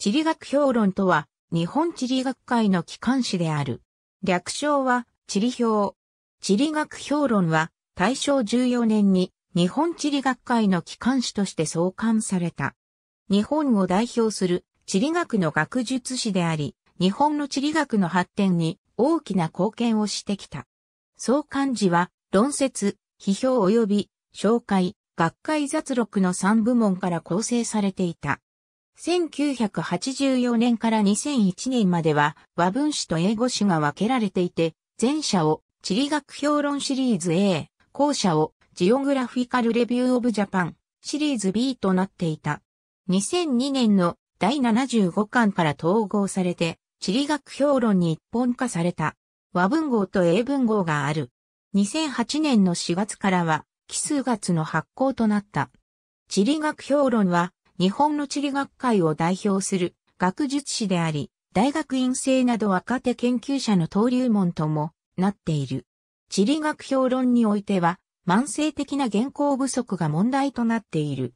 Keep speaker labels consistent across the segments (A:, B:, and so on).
A: 地理学評論とは、日本地理学会の機関誌である。略称は、地理表。地理学評論は、大正14年に、日本地理学会の機関誌として創刊された。日本を代表する地理学の学術誌であり、日本の地理学の発展に大きな貢献をしてきた。創刊時は、論説、批評及び紹介、学会雑録の3部門から構成されていた。1984年から2001年までは和文史と英語史が分けられていて、前者を地理学評論シリーズ A、後者をジオグラフィカルレビューオブジャパンシリーズ B となっていた。2002年の第75巻から統合されて、地理学評論に一本化された。和文号と英文号がある。2008年の4月からは、奇数月の発行となった。地理学評論は、日本の地理学会を代表する学術誌であり、大学院生など若手研究者の登竜門ともなっている。地理学評論においては、慢性的な原稿不足が問題となっている。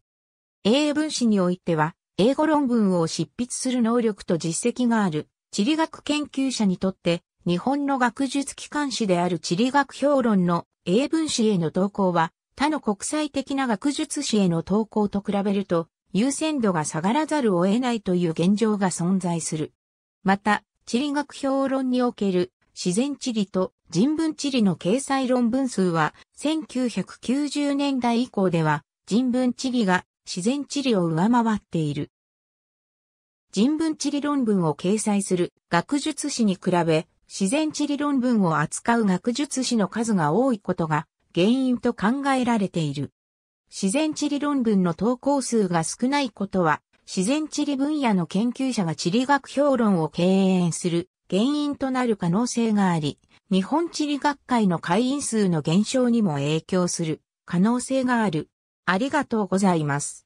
A: 英文史においては、英語論文を執筆する能力と実績がある地理学研究者にとって、日本の学術機関誌である地理学評論の英文誌への投稿は、他の国際的な学術誌への投稿と比べると優先度が下がらざるを得ないという現状が存在する。また、地理学評論における自然地理と人文地理の掲載論文数は1990年代以降では人文地理が自然地理を上回っている。人文地理論文を掲載する学術誌に比べ自然地理論文を扱う学術誌の数が多いことが原因と考えられている。自然地理論文の投稿数が少ないことは、自然地理分野の研究者が地理学評論を敬遠する原因となる可能性があり、日本地理学会の会員数の減少にも影響する可能性がある。ありがとうございます。